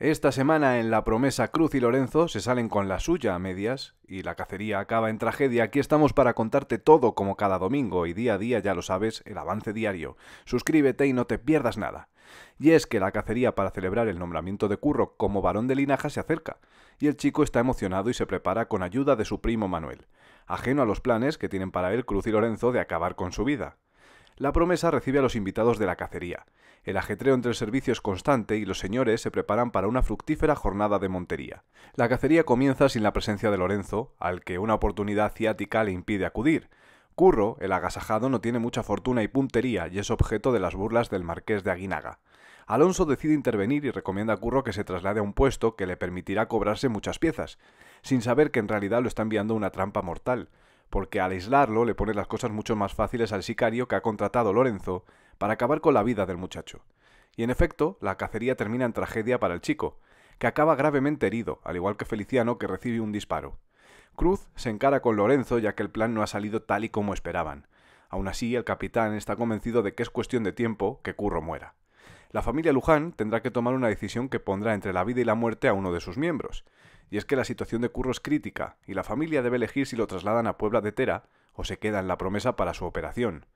Esta semana en La Promesa Cruz y Lorenzo se salen con la suya a medias y la cacería acaba en tragedia. Aquí estamos para contarte todo como cada domingo y día a día ya lo sabes, el avance diario. Suscríbete y no te pierdas nada. Y es que la cacería para celebrar el nombramiento de Curro como varón de linaja se acerca y el chico está emocionado y se prepara con ayuda de su primo Manuel, ajeno a los planes que tienen para él Cruz y Lorenzo de acabar con su vida la promesa recibe a los invitados de la cacería. El ajetreo entre el servicio es constante y los señores se preparan para una fructífera jornada de montería. La cacería comienza sin la presencia de Lorenzo, al que una oportunidad ciática le impide acudir. Curro, el agasajado, no tiene mucha fortuna y puntería y es objeto de las burlas del marqués de Aguinaga. Alonso decide intervenir y recomienda a Curro que se traslade a un puesto que le permitirá cobrarse muchas piezas, sin saber que en realidad lo está enviando una trampa mortal porque al aislarlo le pone las cosas mucho más fáciles al sicario que ha contratado Lorenzo para acabar con la vida del muchacho. Y en efecto, la cacería termina en tragedia para el chico, que acaba gravemente herido, al igual que Feliciano, que recibe un disparo. Cruz se encara con Lorenzo ya que el plan no ha salido tal y como esperaban. Aún así, el capitán está convencido de que es cuestión de tiempo que Curro muera. La familia Luján tendrá que tomar una decisión que pondrá entre la vida y la muerte a uno de sus miembros, y es que la situación de Curro es crítica y la familia debe elegir si lo trasladan a Puebla de Tera o se queda en la promesa para su operación.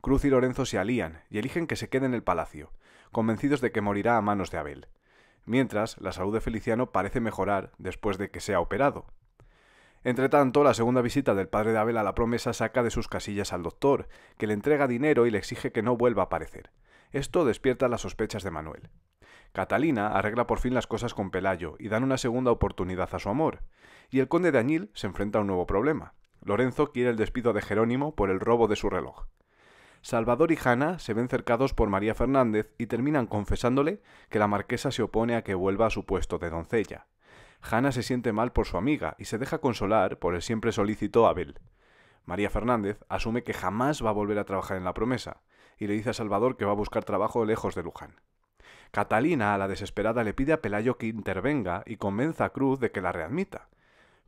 Cruz y Lorenzo se alían y eligen que se quede en el palacio, convencidos de que morirá a manos de Abel. Mientras, la salud de Feliciano parece mejorar después de que sea operado. Entretanto, la segunda visita del padre de Abel a la promesa saca de sus casillas al doctor, que le entrega dinero y le exige que no vuelva a aparecer. Esto despierta las sospechas de Manuel. Catalina arregla por fin las cosas con Pelayo y dan una segunda oportunidad a su amor. Y el conde de Añil se enfrenta a un nuevo problema. Lorenzo quiere el despido de Jerónimo por el robo de su reloj. Salvador y Jana se ven cercados por María Fernández y terminan confesándole que la marquesa se opone a que vuelva a su puesto de doncella. Hanna se siente mal por su amiga y se deja consolar por el siempre solícito Abel. María Fernández asume que jamás va a volver a trabajar en la promesa y le dice a Salvador que va a buscar trabajo lejos de Luján. Catalina, a la desesperada, le pide a Pelayo que intervenga y convenza a Cruz de que la readmita.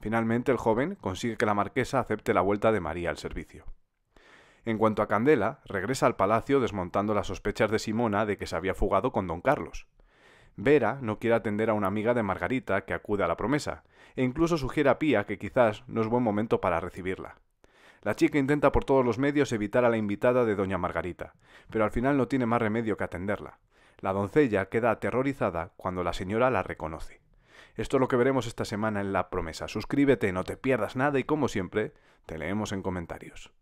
Finalmente, el joven consigue que la marquesa acepte la vuelta de María al servicio. En cuanto a Candela, regresa al palacio desmontando las sospechas de Simona de que se había fugado con don Carlos. Vera no quiere atender a una amiga de Margarita que acude a la promesa, e incluso sugiere a Pía que quizás no es buen momento para recibirla. La chica intenta por todos los medios evitar a la invitada de doña Margarita, pero al final no tiene más remedio que atenderla. La doncella queda aterrorizada cuando la señora la reconoce. Esto es lo que veremos esta semana en La Promesa. Suscríbete, no te pierdas nada y como siempre, te leemos en comentarios.